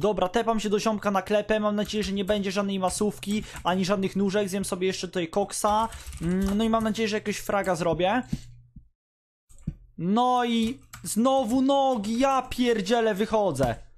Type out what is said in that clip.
Dobra, tepam się do ziomka na klepę, mam nadzieję, że nie będzie żadnej masówki, ani żadnych nóżek, zjem sobie jeszcze tutaj koksa, mm, no i mam nadzieję, że jakiegoś fraga zrobię. No i znowu nogi, ja pierdzielę, wychodzę.